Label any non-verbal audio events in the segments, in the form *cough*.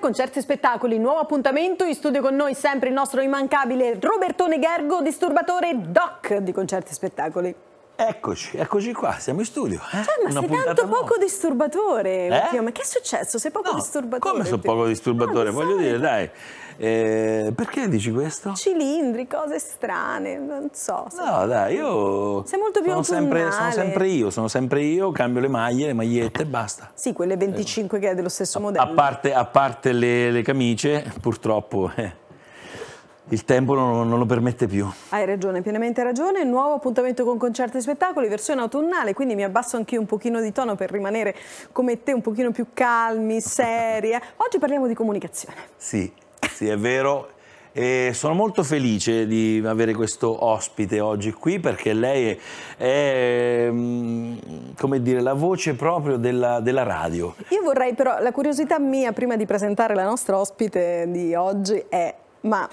concerti e spettacoli, nuovo appuntamento, in studio con noi sempre il nostro immancabile Robertone Gergo, disturbatore doc di concerti e spettacoli. Eccoci, eccoci qua, siamo in studio. Eh? Cioè, ma Una sei tanto poco disturbatore, eh? ma che è successo? Sei poco no, disturbatore? Come sono poco disturbatore? No, Voglio sai. dire, dai, eh, perché dici questo? Cilindri, cose strane, non so. No, dai, io sei molto più sono, sempre, sono sempre io, sono sempre io, cambio le maglie, le magliette e basta. Sì, quelle 25 che è dello stesso modello. A parte, a parte le, le, camicie, purtroppo... Eh, il tempo non, non, lo permette più. Hai ragione, pienamente ragione. Nuovo appuntamento con concerti e spettacoli, versione autunnale, quindi mi abbasso anch'io un pochino di tono per rimanere come te un pochino più calmi, seria. *laughs* Oggi parliamo di comunicazione. Sì, sì, è vero. E sono molto felice di avere questo ospite oggi qui perché lei è, è mm, come dire, la voce proprio della, della, radio. Io vorrei però, la curiosità mia prima di presentare la nostra ospite di oggi è, ma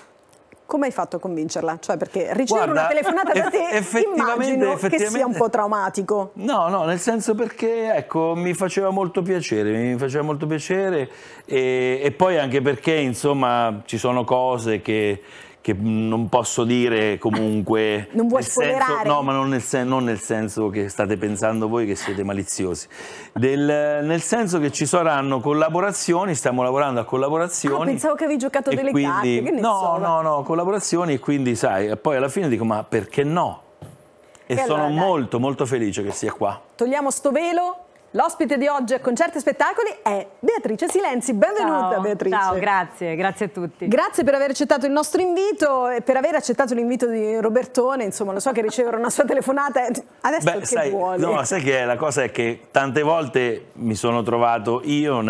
come hai fatto a convincerla? Cioè perché ricevere Guarda, una telefonata da te effettivamente, effettivamente, che sia un po' traumatico. No, no, nel senso perché ecco, mi faceva molto piacere, mi faceva molto piacere e, e poi anche perché insomma ci sono cose che che non posso dire comunque... *laughs* Non vuoi spoilerare? Senso, no, ma non nel, sen- non nel, senso che state pensando voi che siete maliziosi. Del, nel senso che ci saranno collaborazioni, stiamo lavorando a collaborazioni. Ah, pensavo che avevi giocato delle quindi, carte, No, so. no, no, collaborazioni e quindi sai, poi alla fine dico ma perché no? E, e sono allora, molto, molto felice che sia qua. Togliamo sto velo L'ospite di oggi a Concerti e Spettacoli è Beatrice Silenzi. Benvenuta ciao, Beatrice. Ciao, grazie, grazie a tutti. Grazie per aver accettato il nostro invito e per aver accettato l'invito di Robertone, insomma, lo so che riceverò una sua telefonata. Adesso Beh, che sai, vuole? No, sai che la cosa è che tante volte mi sono trovato io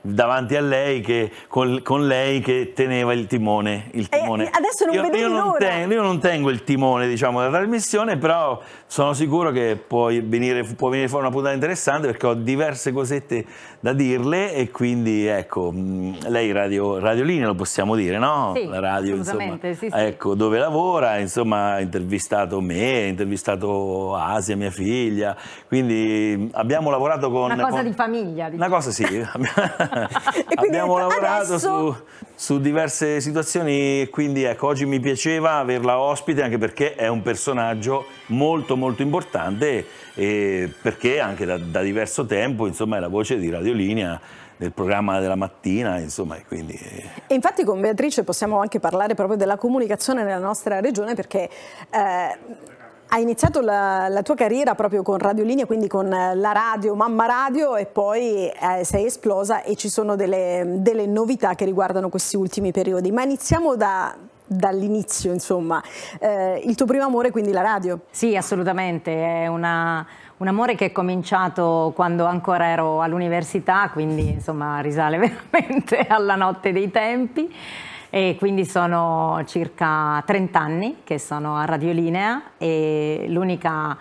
davanti a lei che, con, con lei che teneva il timone. Il timone. E adesso non vedo vedi io io non tengo il timone, diciamo, della trasmissione, però sono sicuro che puoi venire, può venire fuori una puntata interessante interessante perché ho diverse cosette da dirle e quindi ecco, mm, lei radio, radiolinea lo possiamo dire, no? Sì, La radio, insomma, sì, sì. Ecco, dove lavora, insomma, ha intervistato me, ha intervistato Asia, mia figlia, quindi mm, abbiamo lavorato con... Una cosa con... di famiglia. Diciamo. Una cosa sì, *laughs* e abbiamo detto, lavorato adesso... su, su diverse situazioni e quindi ecco, oggi mi piaceva averla ospite anche perché è un personaggio molto molto importante e perché anche da, da da diverso tempo, insomma è la voce di Radiolinea nel programma della mattina, insomma, quindi... Eh. E infatti con Beatrice possiamo anche parlare proprio della comunicazione nella nostra regione perché... Eh, hai iniziato la, la, tua carriera proprio con Radio quindi con la radio, Mamma Radio e poi eh, sei esplosa e ci sono delle, delle, novità che riguardano questi ultimi periodi. Ma iniziamo da, dall'inizio, insomma. Eh, il tuo primo amore quindi la radio? Sì, assolutamente, è una un amore che è cominciato quando ancora ero all'università, quindi insomma risale *laughs* veramente alla notte dei tempi e quindi sono circa 30 anni che sono a Radiolinea e l'unica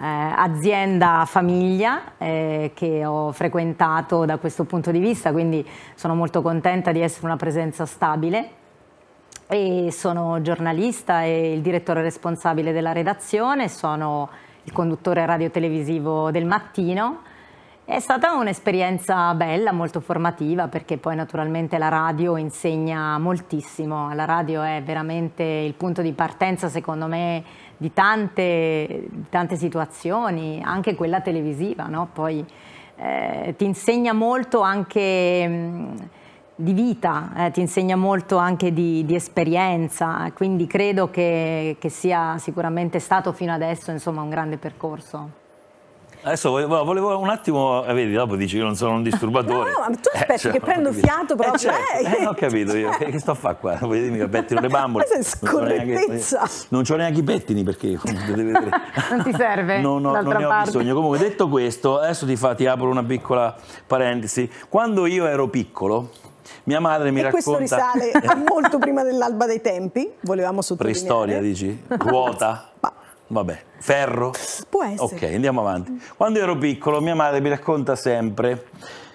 eh, azienda famiglia eh, che ho frequentato da questo punto di vista, quindi sono molto contenta di essere una presenza stabile e sono giornalista e il direttore responsabile della redazione, sono il conduttore radiotelevisivo del mattino. È stata un'esperienza bella, molto formativa, perché poi naturalmente la radio insegna moltissimo. La radio è veramente il punto di partenza, secondo me, di tante, tante situazioni, anche quella televisiva, no? Poi eh, ti insegna molto anche... Mh, di vita, eh, ti insegna molto anche di, di esperienza, quindi credo che, che, sia sicuramente stato fino adesso insomma, un grande percorso. Adesso volevo, un attimo, eh, vedi, dopo dici che non sono un disturbatore. *laughs* No, no, ma tu eh, aspetti eh, cioè, che prendo fiato proprio. Eh, certo. eh, ho capito io, che, cioè. che sto a fare qua? Voglio dirmi che pettino le bambole. Ma scorrettezza. Non ho neanche i pettini perché *laughs* non ti serve No, no, non ne ho parte. bisogno. Comunque detto questo, adesso ti, fa, ti apro una piccola parentesi. Quando io ero piccolo, mia madre mi e racconta... questo risale a *laughs* molto prima dell'alba dei tempi, volevamo sottolineare. Preistoria, dici? Ruota? Vabbè, ferro? Può essere. Ok, andiamo avanti. Quando ero piccolo mia madre mi racconta sempre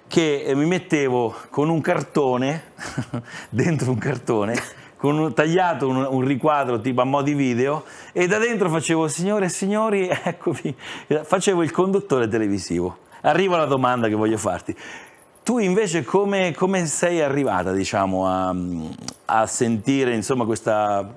che eh, mi mettevo con un cartone, *laughs* dentro un cartone, con un, tagliato un, un, riquadro tipo a mo' di video e da dentro facevo signore e signori, *laughs* eccovi, facevo il conduttore televisivo. Arriva la domanda che voglio farti. Tu invece come, come sei arrivata diciamo, a, a sentire insomma, questa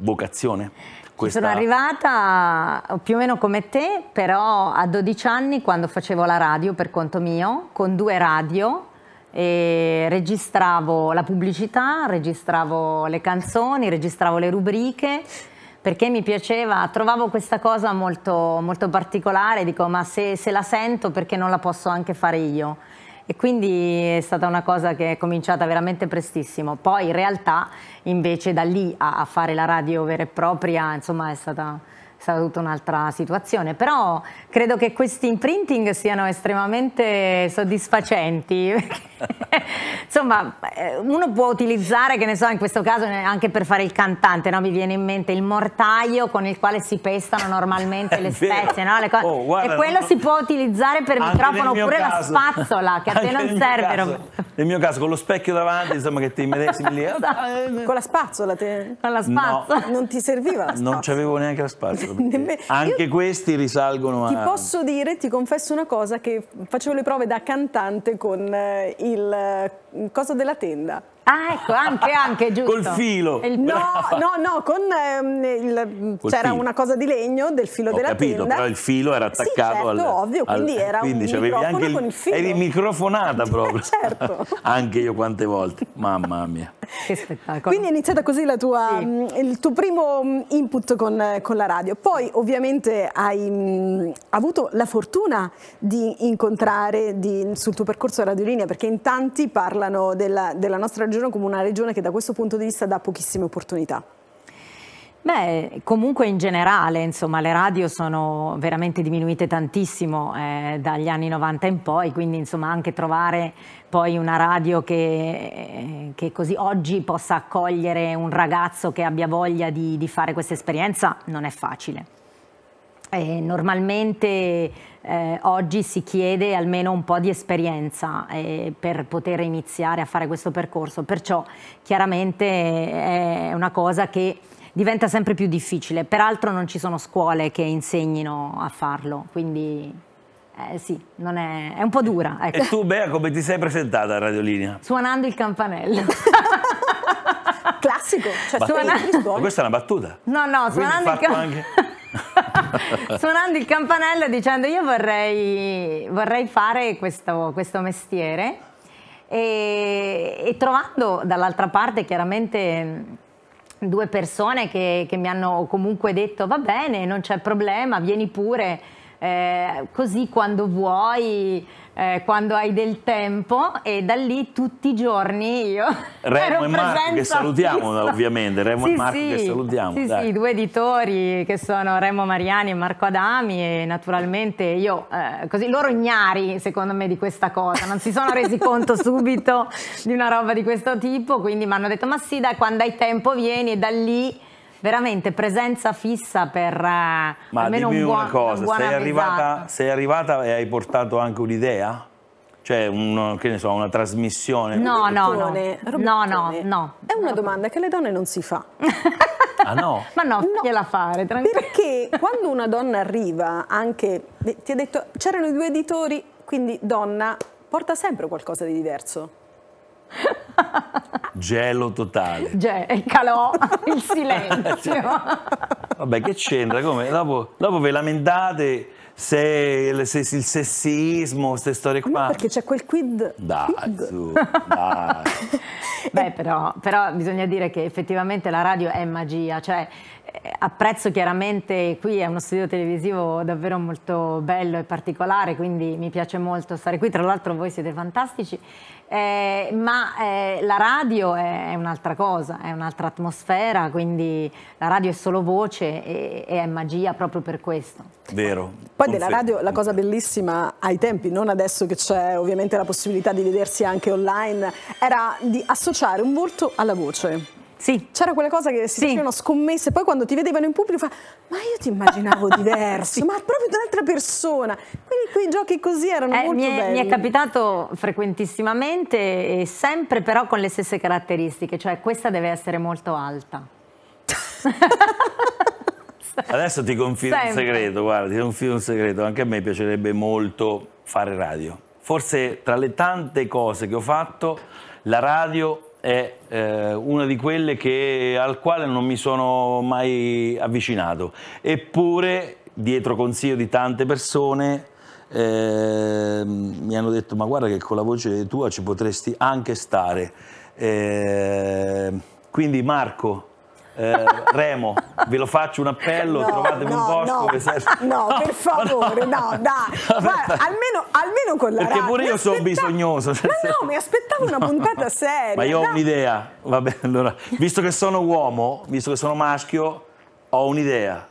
vocazione? Questa... Sono arrivata più o meno come te, però a 12 anni quando facevo la radio per conto mio, con due radio, registravo la pubblicità, registravo le canzoni, registravo le rubriche perché mi piaceva, trovavo questa cosa molto, molto particolare, dico ma se, se la sento perché non la posso anche fare io? e quindi è stata una cosa che è cominciata veramente prestissimo. Poi in realtà invece da lì a, a fare la radio vera e propria, insomma è stata stata tutta un'altra situazione, però credo che questi imprinting siano estremamente soddisfacenti. *laughs* Insomma, eh, uno può utilizzare, che ne so, in questo caso anche per fare il cantante, no? mi viene in mente il mortaio con il quale si pestano normalmente *laughs* le spezie, no? le oh, guarda, e quello no, si può utilizzare per microfono oppure caso, la spazzola che a te non serve. nel mio caso con lo specchio davanti, insomma, che ti medesimi lì. *laughs* Esatto. Con la spazzola te... Con la spazzola. non ti serviva la spazzola. Non c'avevo neanche la spazzola. Nemme... Anche Io questi risalgono ti a... Ti posso dire, ti confesso una cosa, che facevo le prove da cantante con eh, il... Eh, cosa della tenda. Ah, ecco, anche, anche, *laughs* giusto. Col filo. Il, no, *laughs* no, no, con ehm, il, c'era filo. una cosa di legno del filo Ho della capito, tenda. però il filo era attaccato sì, certo, al... ovvio, al, quindi era quindi un microfono anche con il filo. Eri microfonata *laughs* proprio. certo. anche io quante volte, mamma mia. Che spettacolo. Quindi è iniziata così tua, sì. Mm, il tuo primo mm, input con, con, la radio. Poi ovviamente hai mh, mm, avuto la fortuna di incontrare di, sul tuo percorso radiolinea, perché in tanti parlano della, della nostra Caltagirone come una regione che da questo punto di vista dà pochissime opportunità? Beh, comunque in generale, insomma, le radio sono veramente diminuite tantissimo eh, dagli anni 90 in poi, quindi insomma anche trovare poi una radio che, eh, che così oggi possa accogliere un ragazzo che abbia voglia di, di fare questa esperienza non è facile. Eh, normalmente eh, oggi si chiede almeno un po' di esperienza eh, per poter iniziare a fare questo percorso, perciò chiaramente è una cosa che diventa sempre più difficile, peraltro non ci sono scuole che insegnino a farlo, quindi... Eh, sì, è, è, un po' dura. Ecco. E tu, Bea, come ti sei presentata a Radiolinea? Suonando il campanello. *laughs* Classico. Cioè, suonando... Questa è una battuta. No, no, suonando il campanello. Anche... *laughs* *laughs* suonando il campanello dicendo io vorrei, vorrei fare questo, questo mestiere e, e trovando dall'altra parte chiaramente due persone che, che, mi hanno comunque detto va bene, non c'è problema, vieni pure, eh, così quando vuoi eh, quando hai del tempo e da lì tutti i giorni io *laughs* Remo e Marco che salutiamo *laughs* ovviamente Remo sì, e Marco sì, che salutiamo sì dai. sì due editori che sono Remo Mariani e Marco Adami e naturalmente io eh, così loro ignari secondo me di questa cosa non si sono resi *laughs* conto subito di una roba di questo tipo quindi mi hanno detto ma sì dai quando hai tempo vieni e da lì veramente presenza fissa per eh, Ma almeno dimmi un buon, una cosa, una sei, arrivata, sei arrivata e hai portato anche un'idea? Cioè, un, che ne so, una trasmissione? No, no, no. no, no, no. È una domanda che alle donne non si fa. *laughs* Ah no? Ma no, no. fare, tranquillo. Perché quando una donna arriva, anche, eh, ti ha detto, c'erano i due editori, quindi donna, porta sempre qualcosa di diverso. Gelo totale. Ge- il calò, il silenzio. *laughs* Vabbè, che c'entra? Come? Dopo, dopo ve lamentate se il, se, il sessismo, queste storie qua. No, perché c'è quel quid. Dai, quid. Su, *laughs* dai. Beh, però, però, bisogna dire che effettivamente la radio è magia, cioè apprezzo chiaramente, qui è uno studio televisivo davvero molto bello e particolare, quindi mi piace molto stare qui, tra l'altro voi siete fantastici, eh, ma eh, la radio è, un'altra cosa, è un'altra atmosfera, quindi la radio è solo voce e, e è magia proprio per questo. Vero. Poi Conferno. della radio la cosa bellissima ai tempi, non adesso che c'è ovviamente la possibilità di vedersi anche online, era di associare un volto alla voce. Sì. C'era quella cosa che si sì. facevano scommesse, poi quando ti vedevano in pubblico fa ma io ti immaginavo *laughs* diverso, sì. ma proprio un'altra persona. Quindi quei giochi così erano eh, molto mi è, belli. Mi è capitato frequentissimamente e sempre però con le stesse caratteristiche, cioè questa deve essere molto alta. *laughs* Adesso ti confido sempre. un segreto, guarda, ti confido un segreto, anche a me piacerebbe molto fare radio. Forse tra le tante cose che ho fatto, la radio è eh, una di quelle che, al quale non mi sono mai avvicinato. Eppure, dietro consiglio di tante persone, eh, mi hanno detto ma guarda che con la voce tua ci potresti anche stare. Eh, quindi Marco, eh, Remo, ve lo faccio un appello, no, trovatevi no, un posto. No, se... *laughs* no per favore, no, dai. Guarda, almeno, almeno, con la Perché pure io sono bisognoso. Cioè, ma no, mi aspettavo una puntata *laughs* seria. Ma io ho un'idea, vabbè, allora, visto che sono uomo, visto che sono maschio, ho un'idea.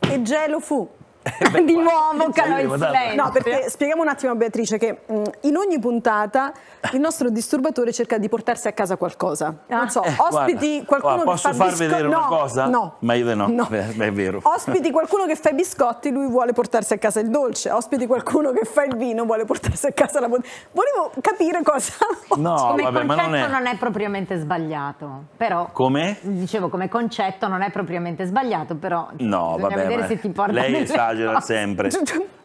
E gelo fu. Eh, beh, di nuovo calò il silenzio. No, perché spieghiamo un attimo a Beatrice che mh, in ogni puntata il nostro disturbatore cerca di portarsi a casa qualcosa. Non ah. so, eh, ospiti guarda, qualcuno guarda, posso che fa far vedere una no, cosa? No. Meglio no. no. Beh, è vero. Ospiti qualcuno che fa i biscotti, lui vuole portarsi a casa il dolce. Ospiti qualcuno che fa il vino, vuole portarsi a casa la bottiglia. Volevo capire cosa No, *laughs* come vabbè, concetto non è... non è... propriamente sbagliato, però Come? Dicevo come concetto non è propriamente sbagliato, però No, vabbè, vedere vabbè. se ti porta Lei è esagera ah, sempre. *laughs*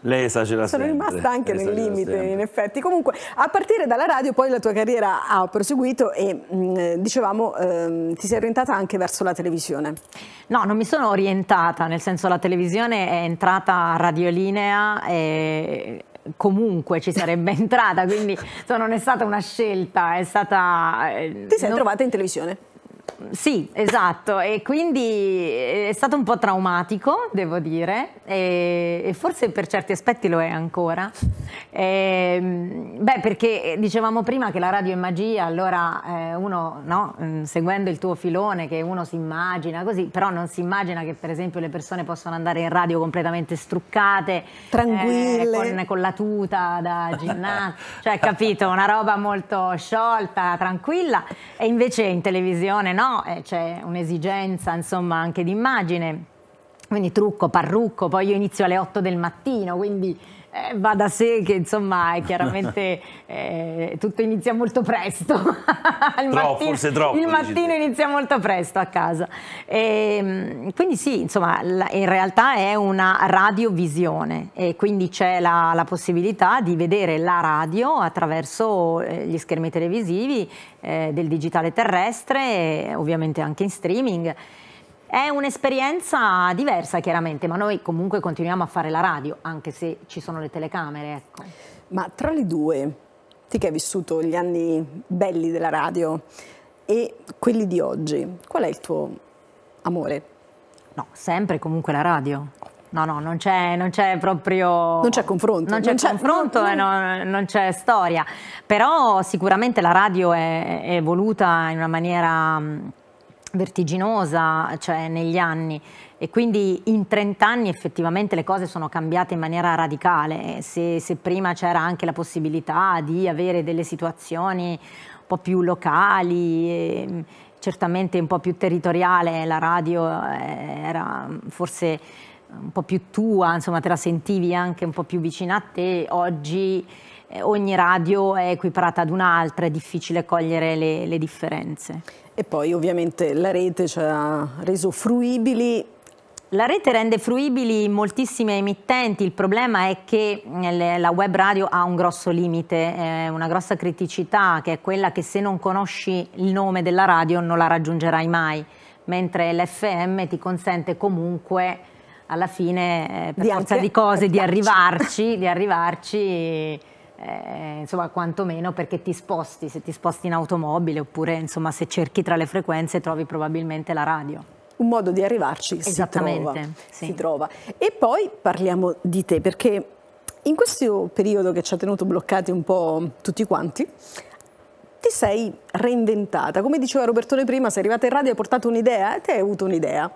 Lei esagera sempre. Sono rimasta anche nel limite, sempre. in effetti. Comunque, a partire dalla radio, poi la tua carriera ha proseguito e mh, mm, dicevamo ehm, ti sei orientata anche verso la televisione. No, non mi sono orientata, nel senso la televisione è entrata a radiolinea e comunque ci sarebbe *laughs* entrata, quindi non è stata una scelta, è stata... Eh, ti sei non... trovata in televisione? Sì, esatto, e quindi eh, è stato un po' traumatico, devo dire, e, e forse per certi aspetti lo è ancora. E, ehm, beh, perché dicevamo prima che la radio è magia, allora eh, uno, no, mm, seguendo il tuo filone, che uno si immagina così, però non si immagina che per esempio le persone possano andare in radio completamente struccate, tranquille, eh, con, con, la tuta da ginnastica, cioè capito, una roba molto sciolta, tranquilla, e invece in televisione no? eh, c'è un'esigenza insomma anche di immagine, quindi trucco, parrucco, poi io inizio alle 8 del mattino, quindi eh, va da sé che insomma chiaramente *laughs* eh, tutto inizia molto presto. *laughs* il troppo, mattino, forse troppo. Il mattino inizia molto presto a casa. E, ehm, quindi sì, insomma, in realtà è una radiovisione e quindi c'è la, la, possibilità di vedere la radio attraverso eh, gli schermi televisivi eh, del digitale terrestre, ovviamente anche in streaming. È un'esperienza diversa chiaramente, ma noi comunque continuiamo a fare la radio, anche se ci sono le telecamere. Ecco. Ma tra le due, te che hai vissuto gli anni belli della radio e quelli di oggi, qual è il tuo amore? No, sempre comunque la radio. No, no, non c'è, proprio... Non c'è confronto. Non c'è confronto non... *laughs* e non, non c'è storia. Però sicuramente la radio è, è evoluta in una maniera vertiginosa cioè, negli anni e quindi in 30 anni effettivamente le cose sono cambiate in maniera radicale. Se, se prima c'era anche la possibilità di avere delle situazioni un po' più locali, e, ehm, certamente un po' più territoriale, la radio eh, era forse un po' più tua, insomma te la sentivi anche un po' più vicina a te, oggi eh, ogni radio è equiparata ad un'altra, è difficile cogliere le, le differenze. E poi ovviamente la rete ci cioè, ha reso fruibili la rete rende fruibili moltissime emittenti, il problema è che eh, la web radio ha un grosso limite, eh, una grossa criticità che è quella che se non conosci il nome della radio non la raggiungerai mai, mentre l'FM ti consente comunque alla fine eh, per di forza di cose di arrivarci, di arrivarci eh, insomma, quantomeno perché ti sposti, se ti sposti in automobile oppure insomma, se cerchi tra le frequenze trovi probabilmente la radio un modo di arrivarci si trova, sì. si trova. E poi parliamo di te, perché in questo periodo che ci ha tenuto bloccati un po' tutti quanti, ti sei reinventata. Come diceva Robertone prima, sei arrivata in radio e hai portato un'idea e eh, te hai avuto un'idea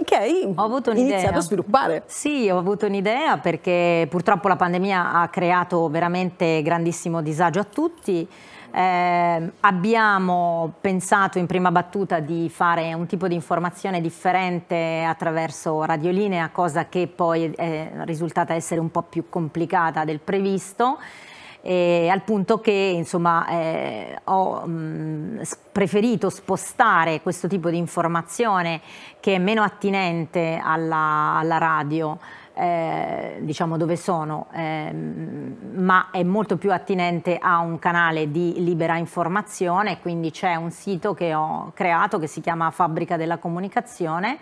ok, ho avuto iniziato a sviluppare. Sì, ho avuto un'idea perché purtroppo la pandemia ha creato veramente grandissimo disagio a tutti. Eh, abbiamo pensato in prima battuta di fare un tipo di informazione differente attraverso radiolinea, cosa che poi è risultata essere un po' più complicata del previsto eh, al punto che insomma, eh, ho mh, preferito spostare questo tipo di informazione che è meno attinente alla, alla radio. Eh, diciamo dove sono, ehm, ma è molto più attinente a un canale di libera informazione, quindi c'è un sito che ho creato che si chiama Fabbrica della Comunicazione,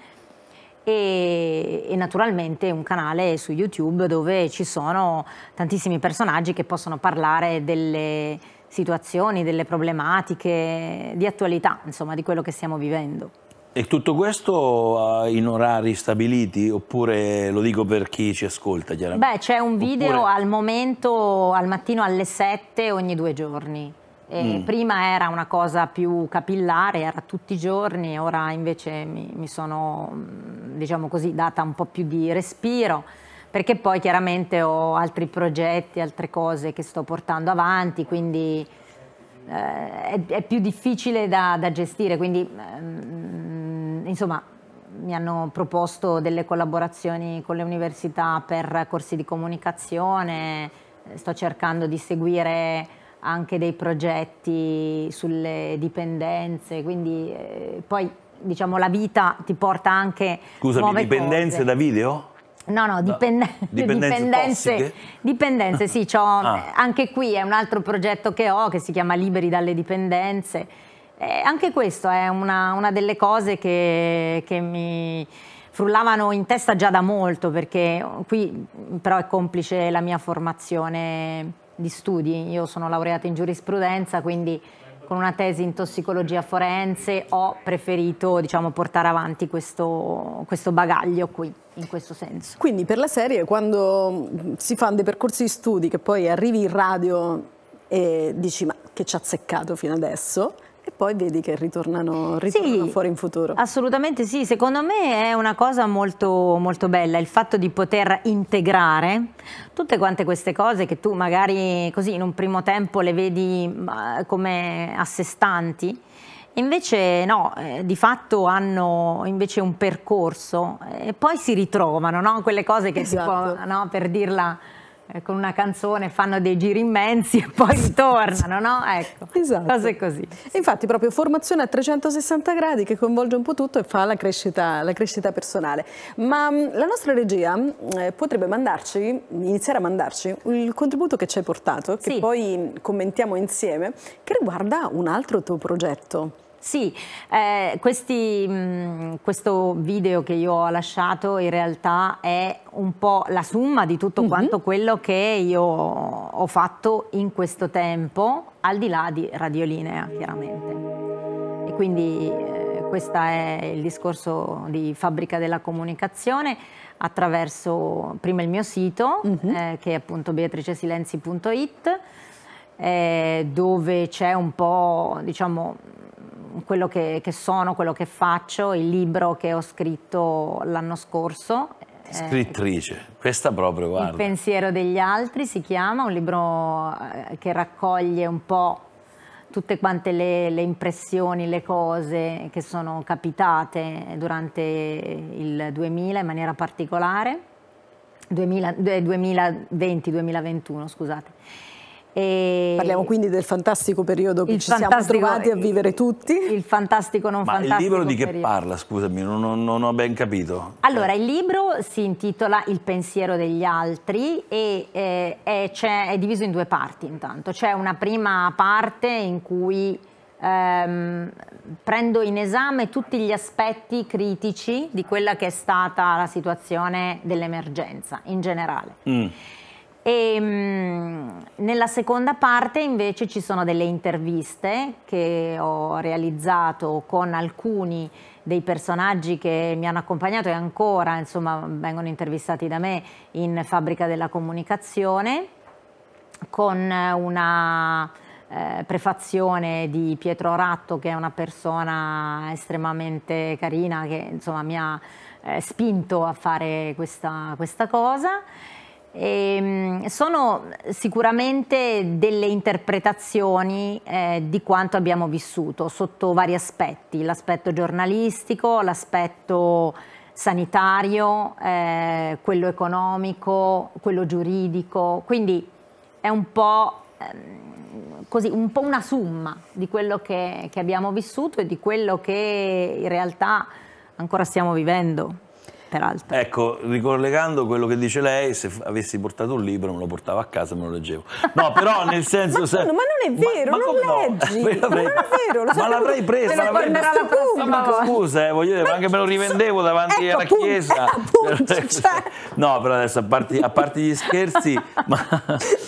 e, e, naturalmente un canale su YouTube dove ci sono tantissimi personaggi che possono parlare delle situazioni, delle problematiche di attualità, insomma, di quello che stiamo vivendo. E tutto questo eh, in orari stabiliti oppure lo dico per chi ci ascolta chiaramente? Beh, c'è un video oppure... al momento, al mattino alle 7 ogni due giorni. Mm. Prima era una cosa più capillare, era tutti i giorni, ora invece mi, mi sono mm, diciamo così, data un po' più di respiro, perché poi chiaramente ho altri progetti, altre cose che sto portando avanti, quindi eh, è, è, più difficile da, da gestire, quindi mh, ehm, insomma mi hanno proposto delle collaborazioni con le università per corsi di comunicazione, sto cercando di seguire anche dei progetti sulle dipendenze, quindi eh, poi diciamo, la vita ti porta anche... Scusami, dipendenze cose. da video? No, no, dipende *laughs* dipendenze, dipendenze, dipendenze sì, *laughs* ah. anche qui è un altro progetto che ho che si chiama Liberi dalle dipendenze. Eh, anche questo è una, una delle cose che, che, mi frullavano in testa già da molto, perché qui però è complice la mia formazione di studi. Io sono laureata in giurisprudenza, quindi con una tesi in tossicologia forense ho preferito diciamo, portare avanti questo, questo bagaglio qui in questo senso. Quindi per la serie quando si fanno dei percorsi di studi che poi arrivi in radio e dici ma che ci ha azzeccato fino adesso e poi vedi che ritornano, ritornano sì, fuori in futuro. Assolutamente sì, secondo me è una cosa molto, molto bella il fatto di poter integrare tutte quante queste cose che tu magari così in un primo tempo le vedi come a sé stanti. Invece no, eh, di fatto hanno invece un percorso eh, e poi si ritrovano, no? quelle cose che esatto. si può, no? per dirla eh, con una canzone fanno dei giri immensi *laughs* e poi ritornano, no? Ecco, esatto. cose così. infatti proprio formazione a 360 gradi che coinvolge un po' tutto e fa la crescita, la crescita personale. Ma mm, la nostra regia mm, eh, potrebbe mandarci, iniziare a mandarci il contributo che ci hai portato, che sì. poi commentiamo insieme, che riguarda un altro tuo progetto. Sì, eh, questi, mh, mm, questo video che io ho lasciato in realtà è un po' la summa di tutto mm -hmm. quanto quello che io ho fatto in questo tempo, al di là di Radiolinea chiaramente. E quindi eh, questo è il discorso di Fabbrica della Comunicazione attraverso prima il mio sito, mm -hmm. eh, che è appunto beatricesilenzi.it, eh, dove c'è un po' diciamo quello che, che, sono, quello che faccio, il libro che ho scritto l'anno scorso. Eh, Scrittrice, questa proprio, guarda. Il pensiero degli altri si chiama, un libro eh, che raccoglie un po' tutte quante le, le, impressioni, le cose che sono capitate durante il 2000 in maniera particolare, 2020-2021 eh, scusate. E Parliamo quindi del fantastico periodo che ci siamo trovati a vivere tutti. Il fantastico non Ma fantastico. Ma il libro di che periodo. parla, scusami, non, non, ho ben capito. Allora, il libro si intitola Il pensiero degli altri e eh, è, è diviso in due parti intanto. C'è una prima parte in cui Ehm, prendo in esame tutti gli aspetti critici di quella che è stata la situazione dell'emergenza in generale. Mm. E, mh, mm, nella seconda parte invece ci sono delle interviste che ho realizzato con alcuni dei personaggi che mi hanno accompagnato e ancora insomma, vengono intervistati da me in Fabbrica della Comunicazione con una eh, prefazione di Pietro Ratto che è una persona estremamente carina che insomma, mi ha eh, spinto a fare questa, questa cosa e ehm, sono sicuramente delle interpretazioni eh, di quanto abbiamo vissuto sotto vari aspetti, l'aspetto giornalistico, l'aspetto sanitario, eh, quello economico, quello giuridico, quindi è un po', ehm, così, un po una somma di quello che, che abbiamo vissuto e di quello che in realtà ancora stiamo vivendo peraltro. Ecco, ricollegando quello che dice lei, se avessi portato un libro me lo portavo a casa e me lo leggevo. No, però nel *laughs* senso... ma, se... ma non è vero, ma, *laughs* ma non leggi, no, non è vero. Lo ma l'avrei preso, l'avrei preso. Ma scusa, eh, voglio dire, ma anche me lo rivendevo davanti ecco, alla appunto, chiesa. Ecco appunto, *laughs* cioè, cioè... No, però adesso, a parte gli scherzi, ma...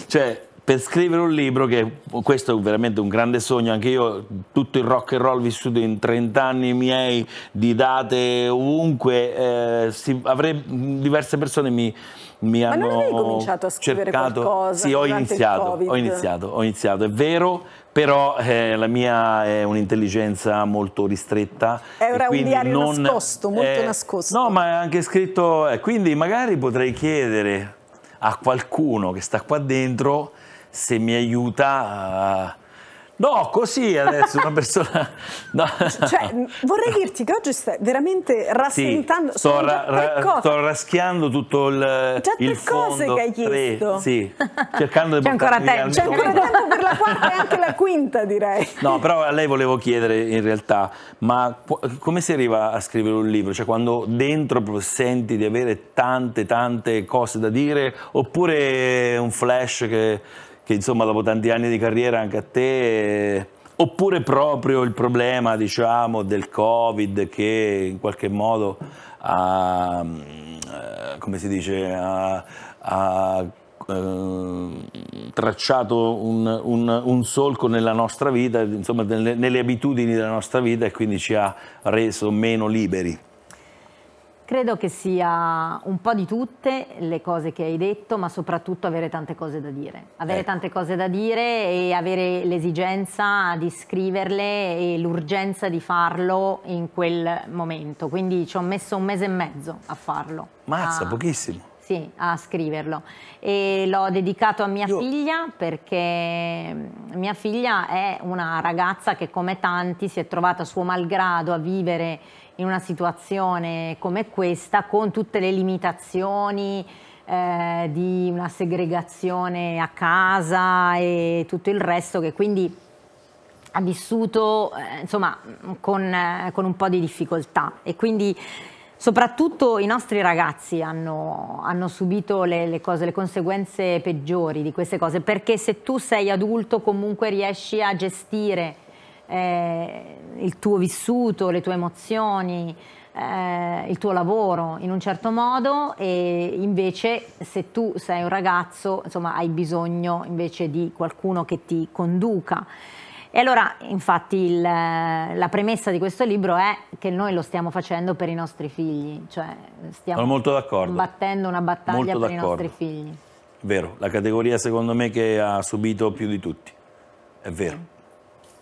Cioè, per scrivere un libro che questo è veramente un grande sogno, anche io tutto il rock and roll vissuto in 30 anni miei di date ovunque, eh, si, avrei, diverse persone mi, mi hanno Ma non hai cominciato a scrivere cercato. qualcosa? Sì, ho iniziato, ho iniziato, ho iniziato, è vero, però eh, la mia è un'intelligenza molto ristretta. Era un diario non, nascosto, molto eh, nascosto. No, ma è anche scritto, eh, quindi magari potrei chiedere a qualcuno che sta qua dentro se mi aiuta... Uh, No, così adesso una persona... No. Cioè, vorrei dirti che oggi stai veramente rassentando... Sì, sto, ra- ra- sto, raschiando tutto il, già il fondo. che hai chiesto. Tre, sì, cercando di C'è ancora tempo. C'è ancora tempo per la quarta e anche la quinta, direi. No, però a lei volevo chiedere in realtà, ma come si arriva a scrivere un libro? Cioè quando dentro senti di avere tante, tante cose da dire oppure un flash che che insomma dopo tanti anni di carriera anche a te, oppure proprio il problema diciamo del Covid che in qualche modo ha, mm, eh, come si dice, ha, ha eh, tracciato un, un, un, solco nella nostra vita, insomma nelle, nelle abitudini della nostra vita e quindi ci ha reso meno liberi. Credo che sia un po' di tutte le cose che hai detto, ma soprattutto avere tante cose da dire. Avere ecco. tante cose da dire e avere l'esigenza di scriverle e l'urgenza di farlo in quel momento. Quindi ci ho messo un mese e mezzo a farlo. Mazza, a... pochissimo sì, a scriverlo. E l'ho dedicato a mia Io... figlia perché mia figlia è una ragazza che come tanti si è trovata suo malgrado a vivere in una situazione come questa con tutte le limitazioni eh, di una segregazione a casa e tutto il resto che quindi ha vissuto eh, insomma con, eh, con, un po' di difficoltà e quindi soprattutto i nostri ragazzi hanno, hanno subito le, le, cose, le conseguenze peggiori di queste cose perché se tu sei adulto comunque riesci a gestire eh, il tuo vissuto, le tue emozioni, eh, il tuo lavoro in un certo modo e invece se tu sei un ragazzo insomma hai bisogno invece di qualcuno che ti conduca. E allora infatti il, la premessa di questo libro è che noi lo stiamo facendo per i nostri figli, cioè stiamo combattendo una battaglia molto per i nostri figli. Vero, la categoria secondo me che ha subito più di tutti, è vero. Sì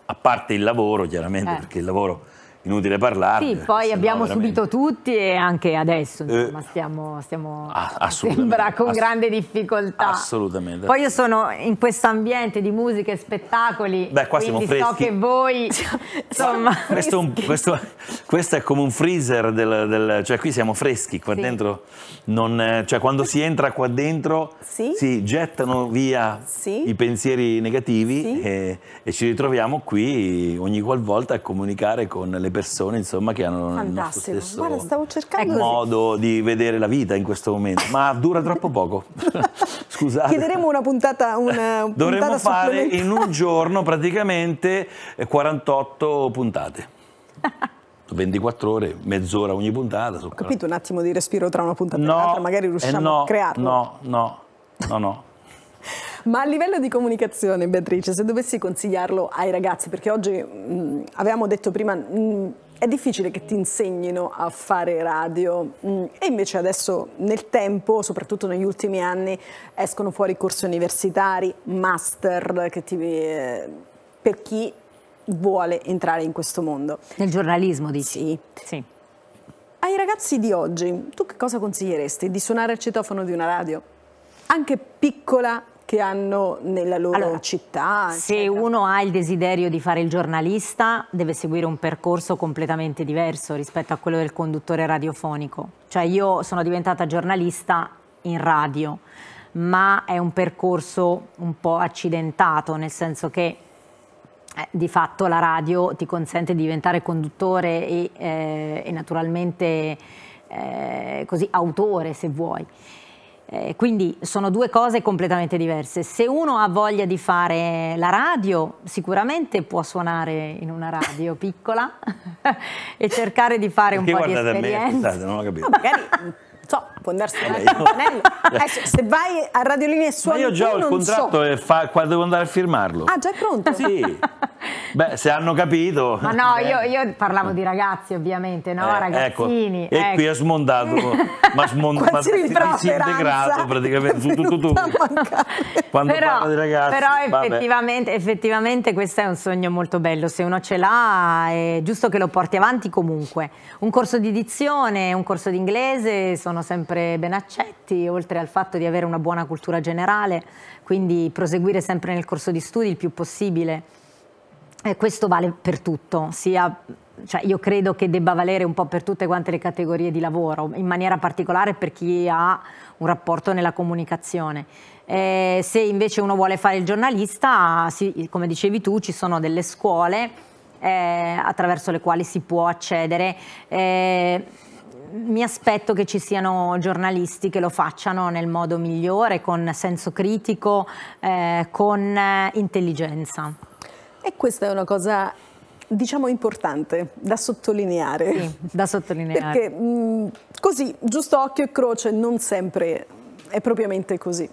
a parte il lavoro chiaramente, eh. perché il lavoro inutile parlarne. Sì, poi abbiamo no, subito tutti e anche adesso, eh, insomma, eh, stiamo, stiamo ah, sembra con grande difficoltà. Assolutamente. Poi io sono in questo ambiente di musica e spettacoli, Beh, qua quindi siamo so che voi, *laughs* insomma... Questo, un, questo, questo, è come un freezer, del, del, cioè qui siamo freschi, qua sì. dentro, non, cioè quando si entra qua dentro sì. si gettano via sì. i pensieri negativi e, e ci ritroviamo qui ogni qualvolta a comunicare con le persone persone insomma, che hanno Fantastico. il nostro Guarda, stavo cercando modo di vedere la vita in questo momento, ma dura troppo poco. *laughs* Scusate. Chiederemo una puntata, una puntata Dovremmo fare in un giorno praticamente 48 eh, puntate. 24 *laughs* ore, mezz'ora ogni puntata. Ho capito un attimo di respiro tra una puntata no, e l'altra, magari riusciamo eh no, a crearlo. No, no, no, no. Ma a livello di comunicazione, Beatrice, se dovessi consigliarlo ai ragazzi, perché oggi mh, mm, avevamo detto prima... Mh, mm, è difficile che ti insegnino a fare radio mm, e invece adesso nel tempo, soprattutto negli ultimi anni, escono fuori corsi universitari, master ti, eh, per chi vuole entrare in questo mondo. Nel giornalismo dici? Sì. sì. Ai ragazzi di oggi, tu che cosa consiglieresti? Di suonare il citofono di una radio? Anche piccola che hanno nella loro allora, città. Se eccetera. uno ha il desiderio di fare il giornalista deve seguire un percorso completamente diverso rispetto a quello del conduttore radiofonico. Cioè io sono diventata giornalista in radio, ma è un percorso un po' accidentato, nel senso che eh, di fatto la radio ti consente di diventare conduttore e, eh, e naturalmente eh, così autore se vuoi. Eh, quindi sono due cose completamente diverse. Se uno ha voglia di fare la radio, sicuramente può suonare in una radio *laughs* piccola *laughs* e cercare di fare Perché un po' di esperienza. Me, non ho capito. No, magari, so, può andarsene eh, al campanello. *laughs* Eh, se vai a Radiolinea e suoni io già ho il contratto so. e fa, devo andare a firmarlo. Ah, già è pronto? Sì. Beh, se hanno capito. Ma no, eh. io, io, parlavo di ragazzi ovviamente, no? Eh, ecco. Ragazzini. Ecco. E qui ha ecco. smontato, eh. ma smontato, si è integrato praticamente su tutto tu. Quando però, parla di ragazzi. Però effettivamente, effettivamente, questo è un sogno molto bello, se uno ce l'ha è giusto che lo porti avanti comunque. Un corso di dizione, un corso di inglese sono sempre sempre ben accetti, oltre al fatto di avere una buona cultura generale, quindi proseguire sempre nel corso di studi il più possibile. Eh, questo vale per tutto, sia cioè io credo che debba valere un po' per tutte quante le categorie di lavoro, in maniera particolare per chi ha un rapporto nella comunicazione. Eh, se invece uno vuole fare il giornalista, si, come dicevi tu, ci sono delle scuole eh, attraverso le quali si può accedere. Eh, mi aspetto che ci siano giornalisti che lo facciano nel modo migliore, con senso critico, eh, con eh, intelligenza. E questa è una cosa diciamo importante da sottolineare. Sì, da sottolineare. Perché mh, così, giusto occhio e croce, non sempre è propriamente così.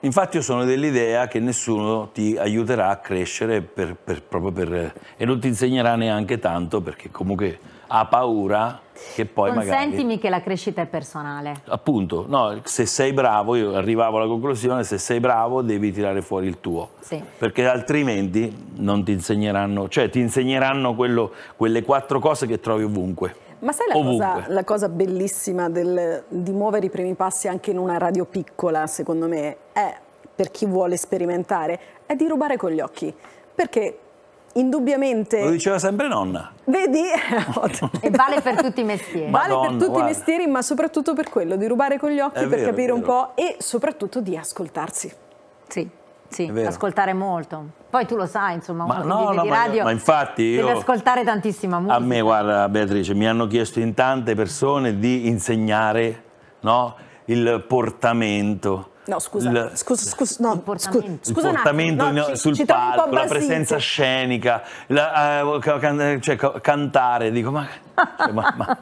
Infatti io sono dell'idea che nessuno ti aiuterà a crescere per, per, per, e non ti insegnerà neanche tanto perché comunque ha paura che poi Consentimi magari... che la crescita è personale. Appunto, no, se sei bravo, io arrivavo alla conclusione, se sei bravo devi tirare fuori il tuo. Sì. Perché altrimenti non ti insegneranno, cioè ti insegneranno quello, quelle quattro cose che trovi ovunque. Ma sai la cosa, la cosa, bellissima del, di muovere i primi passi anche in una radio piccola, secondo me, è per chi vuole sperimentare, è di rubare con gli occhi. Perché indubbiamente... Lo diceva sempre nonna. Vedi? *laughs* e vale per tutti i mestieri. vale per tutti guarda. i mestieri, ma soprattutto per quello di rubare con gli occhi, è per vero, capire un po' e soprattutto di ascoltarsi. Sì. Sì, ascoltare molto. Poi tu lo sai, insomma, ma uno no, no, di ma radio ma infatti io, deve ascoltare tantissima musica. A me, guarda Beatrice, mi hanno chiesto in tante persone di insegnare no, il portamento No, scusa, il, scusa, scusa, no, comportamento, scusa comportamento no, sul ci palco, la presenza scenica, la, uh, can, cioè, cantare, dico ma, cioè, ma, ma,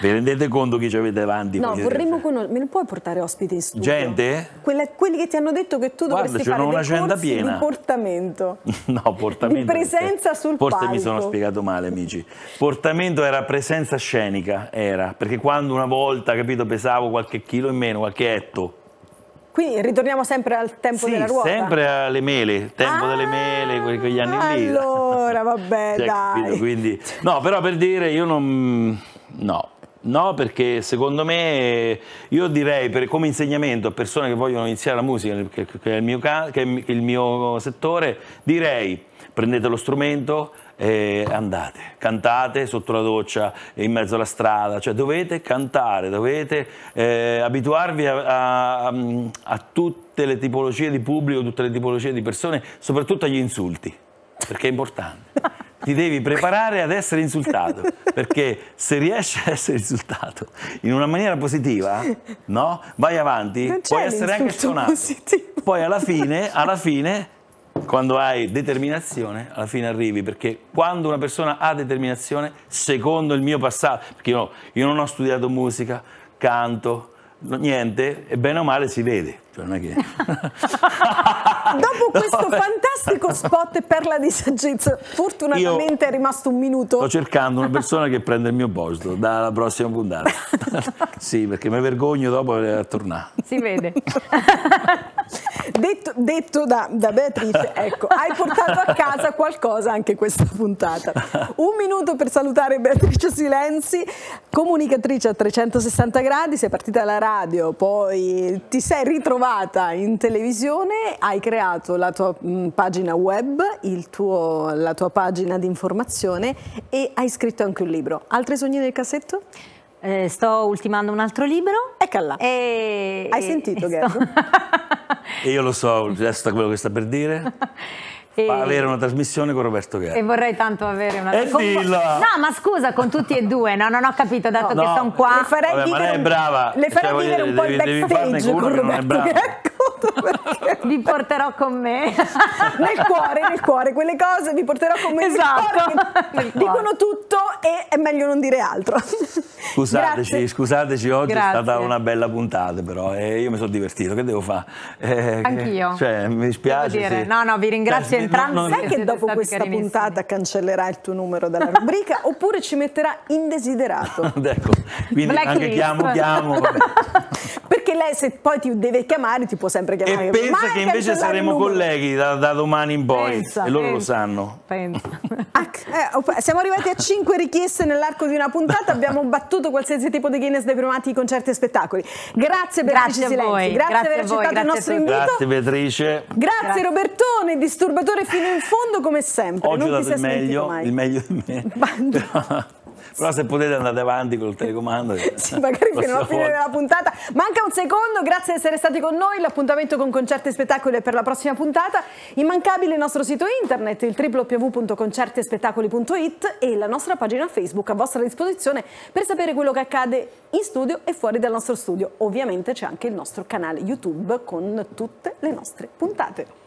vi rendete conto chi ci avete davanti? No, vorremmo cioè. conoscere, me ne puoi portare ospiti in studio? Gente? Quelle, quelli che ti hanno detto che tu Guarda, dovresti fare una dei piena. *laughs* di portamento. no, portamento. Di presenza sul palco. Forse mi sono spiegato male, amici. Portamento era presenza scenica, era, perché quando una volta, capito, pesavo qualche chilo in meno, qualche etto, quindi ritorniamo sempre al tempo sì, della ruota? sempre alle mele, tempo ah, delle mele, quegli anni allora, lì. Allora, vabbè, *laughs* cioè, dai. Capito, quindi, no, però per dire, io non... no. No, perché secondo me, io direi per, come insegnamento a persone che vogliono iniziare la musica, che, che, è, il mio, che è il mio settore, direi prendete lo strumento, eh, andate, cantate sotto la doccia, in mezzo alla strada, cioè dovete cantare, dovete eh, abituarvi a, a, a tutte le tipologie di pubblico, tutte le tipologie di persone, soprattutto agli insulti, perché è importante. ti devi preparare ad essere insultato, perché se riesci a essere insultato in una maniera positiva, no? Vai avanti, puoi essere anche suonato. Positivo. Poi alla fine, alla fine quando hai determinazione, alla fine arrivi, perché quando una persona ha determinazione, secondo il mio passato, perché io, io non ho studiato musica, canto, niente, e bene o male si vede. Cioè, non è che... *laughs* *laughs* Dopo questo eh. fantastico spot per la disaggezza, fortunatamente è rimasto un minuto. Sto cercando una persona che prenda il mio posto dalla prossima puntata. *laughs* sì, perché mi vergogno dopo a tornare. Si vede detto, detto da, da, Beatrice, *laughs* ecco, hai portato a casa qualcosa anche questa puntata. Un minuto per salutare Beatrice Silenzi, comunicatrice a 360 gradi, sei partita alla radio, poi ti sei ritrovata in televisione, hai creato la tua mh, mm, pagina web, tuo, la tua pagina di informazione e hai scritto anche un libro. Altri sogni nel cassetto? eh, sto ultimando un altro libro. Eccala. E... Hai sentito, Gabbo? Sto... *laughs* Io lo so, resta quello che sta per dire. e... avere una trasmissione con Roberto Guerra. E vorrei tanto avere una trasmissione. No, ma scusa, con tutti e due, no, non ho capito, dato no, che no. sono qua. Le farei Vabbè, vivere, un... brava. Le farei cioè, vivere un po' il backstage con Roberto Guerra. Ecco, *laughs* vi porterò con me *laughs* nel cuore, nel cuore, quelle cose vi porterò con me esatto. Cuore, dicono tutto e è meglio non dire altro. Scusateci, scusateci, oggi Grazie. è stata una bella puntata, però eh, io mi sono divertito, che devo fare? Eh, Anch'io. Cioè, mi spiace. Se... No, no, vi ringrazio cioè, entrambi. Sai che dopo questa puntata cancellerà il tuo numero dalla rubrica *laughs* oppure ci metterà indesiderato. *laughs* ecco, quindi Black anche list. chiamo, chiamo. *laughs* Perché lei se poi ti deve chiamare ti può sempre chiamare. E pensa che invece saremo colleghi da, da, domani in poi pensa, e loro pensa, lo sanno. Pensa. Ah, eh, siamo arrivati a 5 richieste nell'arco di una puntata, abbiamo battuto soprattutto qualsiasi tipo di Guinness dei primati, concerti e spettacoli. Grazie Beatrice grazie Silenzi, grazie, grazie, aver accettato il nostro invito. Grazie Beatrice. Grazie, grazie, Robertone, disturbatore fino in fondo come sempre. Oggi non ho dato il meglio, il meglio di me. *laughs* Però se potete andate avanti col telecomando. *laughs* sì, eh, magari fino alla fine volta. della puntata. Manca un secondo, grazie di essere stati con noi. L'appuntamento con concerti e spettacoli è per la prossima puntata. Immancabile il nostro sito internet, il www.concertiespettacoli.it e la nostra pagina Facebook a vostra disposizione per sapere quello che accade in studio e fuori dal nostro studio. Ovviamente c'è anche il nostro canale YouTube con tutte le nostre puntate.